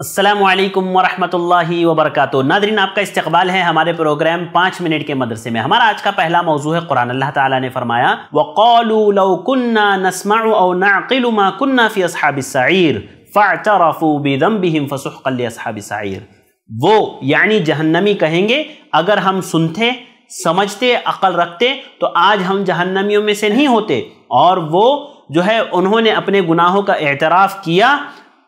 असलम वरहमल वबरक नादरीन आपका इस्तबाल है हमारे प्रोग्राम पाँच मिनट के मदरसे में हमारा आज का पहला मौजू है कुरान अल्लाह ताला ने फरमाया वक़ौलुलकुन्ना नस्मा नाकिलमा कन्ना फ़ी बिम वो यानी जहन्नमी कहेंगे अगर हम सुनते समझते अकल रखते तो आज हम जहन्नमियों में से नहीं होते और वो जो है उन्होंने अपने गुनाहों का एतराफ़ किया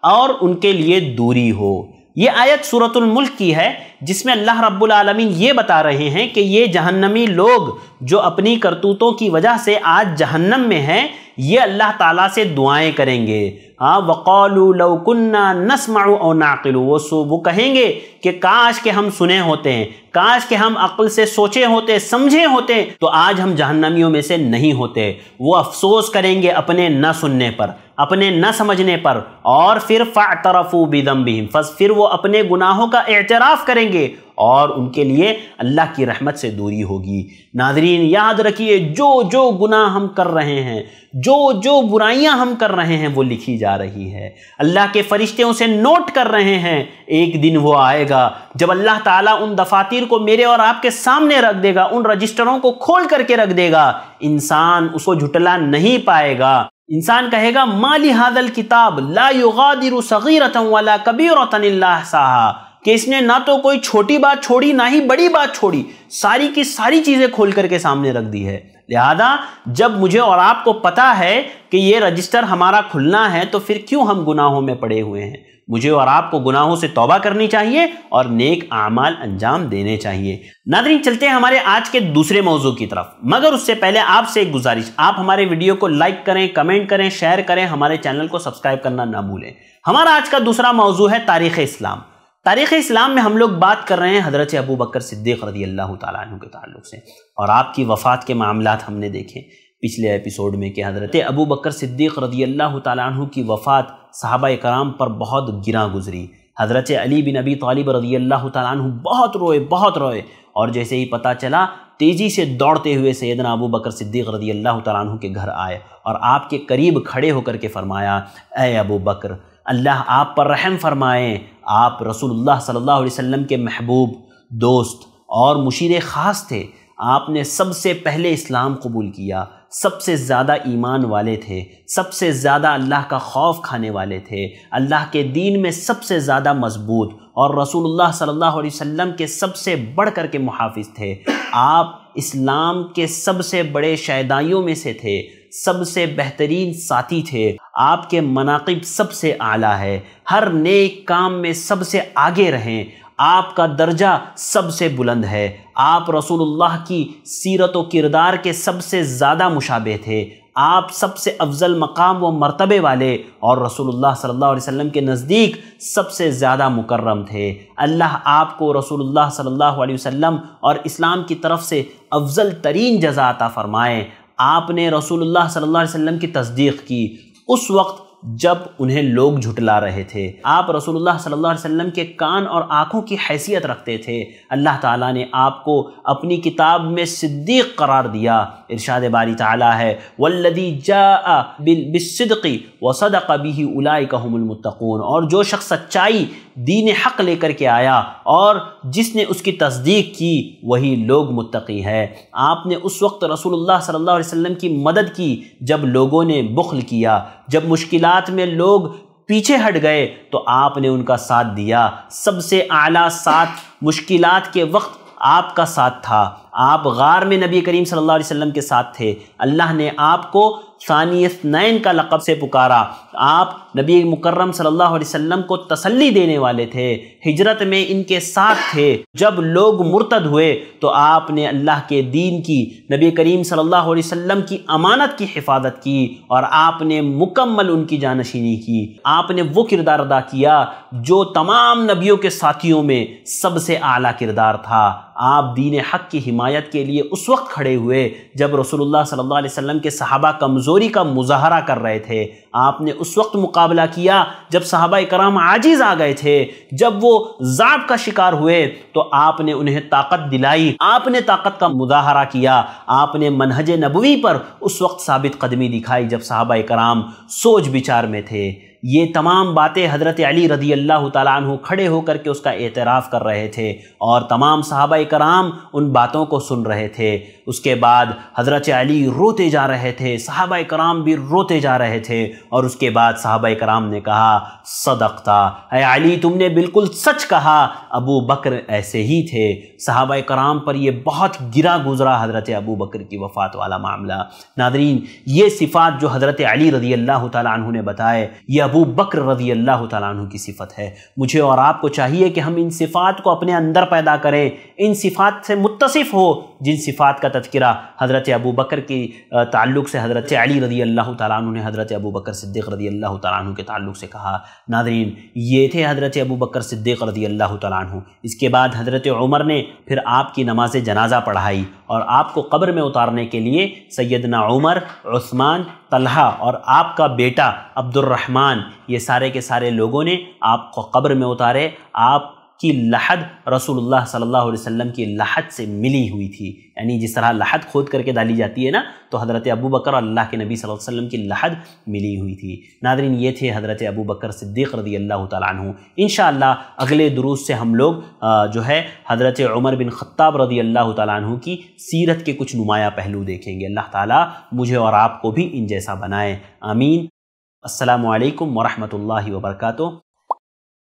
और उनके लिए दूरी हो ये आयत सूरतुल मुल्क की है जिसमें अल्लाह रब्बुल आलमीन ये बता रहे हैं कि ये जहन्नमी लोग जो अपनी करतूतों की वजह से आज जहन्नम में हैं ये अल्लाह ताला से दुआएं करेंगे हाँ वक़ौलुलकुन्ना नसमा नाकिल वो सो वो कहेंगे कि काश के हम सुने होते हैं काश के हम अक्ल से सोचे होते समझे होते तो आज हम जहन्नमियों में से नहीं होते वो अफसोस करेंगे अपने न सुनने पर अपने न समझने पर और फिर फ़ातरफू बिदम भी फिर वो अपने गुनाहों का एतराफ़ करेंगे और उनके लिए अल्लाह की रहमत से दूरी होगी नाजरीन याद रखिए जो जो गुनाह हम कर रहे हैं जो जो बुराइयां हम कर रहे हैं वो लिखी जा रही है अल्लाह के फरिश्ते उसे नोट कर रहे हैं एक दिन वो आएगा जब अल्लाह ताला उन दफाती तस्वीर को मेरे और आपके सामने रख देगा उन रजिस्टरों को खोल करके रख देगा इंसान उसको झुटला नहीं पाएगा इंसान कहेगा माली हादल किताब ला युगादिर सगीरतन वाला कबीरतन साहा कि इसने ना तो कोई छोटी बात छोड़ी ना ही बड़ी बात छोड़ी सारी की सारी चीज़ें खोल करके सामने रख दी है लिहाजा जब मुझे और आपको पता है कि ये रजिस्टर हमारा खुलना है तो फिर क्यों हम गुनाहों में पड़े हुए हैं मुझे और आपको गुनाहों से तौबा करनी चाहिए और नेक आमाल अंजाम देने चाहिए नादरी चलते हैं हमारे आज के दूसरे मौजू की तरफ मगर उससे पहले आपसे एक गुजारिश आप हमारे वीडियो को लाइक करें कमेंट करें शेयर करें हमारे चैनल को सब्सक्राइब करना ना भूलें हमारा आज का दूसरा मौजू है तारीख़ इस्लाम तारीख़ इस्लाम में हम लोग बात कर रहे हैं हज़रत अबू बकर सिद्दीक़ रदी अल्लाह तुम के ताल्लुक से और आपकी वफ़ात के मामला हमने देखे पिछले एपिसोड में कि हज़रत अबू बकर सिद्दीक़ रदी अल्लाह तु की वफ़ात साहबा कराम पर बहुत गिरा गुजरी हज़रत अली बिन अबी तालिब रदी अल्लाह तु बहुत रोए बहुत रोए और जैसे ही पता चला तेज़ी से दौड़ते हुए सैदना अबू बकर सिद्दीक़ रदी अल्लाह तु के घर आए और आपके करीब खड़े होकर के फ़रमाया अय अबू बकर अल्लाह आप पर रहम फ़रमाएँ आप रसूल सल्लल्लाहु अलैहि के महबूब दोस्त और मुशीर ख़ास थे आपने सबसे पहले इस्लाम कबूल किया सबसे ज़्यादा ईमान वाले थे सबसे ज़्यादा अल्लाह का खौफ खाने वाले थे अल्लाह के दीन में सबसे ज़्यादा मजबूत और रसूलुल्लाह सल्लल्लाहु अलैहि वसल्लम के सबसे बढ़ कर के मुहाफिज थे आप इस्लाम के सबसे बड़े शायदाइयों में से थे सबसे बेहतरीन साथी थे आपके मनाकब सबसे आला है हर नेक काम में सबसे आगे रहें आपका दर्जा सबसे बुलंद है आप रसूलुल्लाह की सीरत व किरदार के सबसे ज़्यादा मुशाबे थे आप सबसे अफजल मकाम व मरतबे वाले और रसूलुल्लाह सल्लल्लाहु अलैहि वसल्लम के नज़दीक सबसे ज़्यादा मुकर्रम थे अल्लाह आपको रसूलुल्लाह सल्लल्लाहु अलैहि वसल्लम और इस्लाम की तरफ से अफजल तरीन जजा अता फ़रमाएँ आपने रसूलुल्लाह सल्लल्लाहु अलैहि वसल्लम की तस्दीक की उस वक्त जब उन्हें लोग झुटला रहे थे आप रसूलुल्लाह सल्लल्लाहु अलैहि वसल्लम के कान और आँखों की हैसियत रखते थे अल्लाह ताला ने आपको अपनी किताब में सिद्दीक करार दिया इरशाद बारी ताला है वल्लदी जा बिसदकी व सदक भी उलाई कहमुलमतकून और जो शख्स सच्चाई दीन हक लेकर के आया और जिसने उसकी तस्दीक की वही लोग मुतकी है आपने उस वक्त रसूलुल्लाह सल्लल्लाहु अलैहि वसल्लम की मदद की जब लोगों ने बुखल किया जब मुश्किलात में लोग पीछे हट गए तो आपने उनका साथ दिया सबसे आला साथ मुश्किलात के वक्त आपका साथ था आप गार में नबी करीम सल्लल्लाहु अलैहि वसल्लम के साथ थे अल्लाह ने आपको सानियत नैन का लक़ब से पुकारा आप नबी मुकर्रम सल्लल्लाहु अलैहि वसल्लम को तसल्ली देने वाले थे हिजरत में इनके साथ थे जब लोग मुर्तद हुए तो आपने अल्लाह के दीन की नबी करीम सल्लल्लाहु अलैहि वसल्लम की अमानत की हिफाजत की और आपने मुकम्मल उनकी जानशीनी की आपने वो किरदार अदा किया जो तमाम नबियों के साथियों में सबसे आला किरदार था आप दीन हक की हिमात हिमायत के लिए उस वक्त खड़े हुए जब रसूलुल्लाह सल्लल्लाहु अलैहि वसल्लम के सहाबा कमज़ोरी का मुजाहरा कर रहे थे आपने उस वक्त मुकाबला किया जब सहाबा कराम आजिज़ आ गए थे जब वो ज़ाब का शिकार हुए तो आपने उन्हें ताकत दिलाई आपने ताकत का मुजाहरा किया आपने मनहज नबवी पर उस वक्त साबित कदमी दिखाई जब सहाबा कराम सोच विचार में थे ये तमाम बातें हज़रत अली रदी अल्लाह तु खड़े होकर के उसका एतराफ़ कर रहे थे और तमाम साहब कराम उन बातों को सुन रहे थे उसके बाद हज़रत अली रोते जा रहे थे साहब कराम भी रोते जा रहे थे और उसके बाद साहब कराम ने कहा था अली तुमने बिल्कुल सच कहा अबू बकर ऐसे ही थे सहाब कराम पर यह बहुत गिरा गुजरा हज़रत अबू बकर की वफ़ात वाला मामला नादरीन ये सिफ़ात जो हज़रत अली रजी अल्लाह तु ने बताए ये अबू बकर रज़ी अल्लाह तु की सिफ़त है मुझे और आपको चाहिए कि हम इन सिफ़ात को अपने अंदर पैदा करें इन सिफ़ात से मुतसिफ़ हो जिन सिफ़ात का तस्करा हज़रत अबू बकर के ताल्लुक़ से हज़रत अली रजी अल्लाह तु ने हज़रत अबू बकर सिद्दीक अल्लाह तु के ताल्लुक़ से कहा नादरीन ये थे हज़रत अबू बकर सिद्दीक अल्लाह तु तारन इसके बाद हज़रत उमर ने फिर आपकी नमाज जनाजा पढ़ाई और आपको कब्र में उतारने के लिए सैदना उमर उस्मान तलहा और आपका बेटा अब्दुलरहमान ये सारे के सारे लोगों ने आपको कब्र में उतारे आप की लहद रसूलुल्लाह सल्लल्लाहु अलैहि वसल्लम की लहद से मिली हुई थी यानी जिस तरह लहद खोद करके डाली जाती है ना तो हज़रत अबू बकर और अल्लाह के नबी सल्लल्लाहु अलैहि वसल्लम की लहद मिली हुई थी नादरीन ये थे हज़रत अबू बकर सिद्दीक़ रदी अल्लाह तु इन अगले दुरूस से हम लोग जो है हज़रत उमर बिन ख़त्ताब रदी अल्लाह तु की सीरत के कुछ नुमाया पहलू देखेंगे अल्लाह ताली मुझे और आपको भी इन जैसा बनाए आमीन असलकम वरहमल वर्का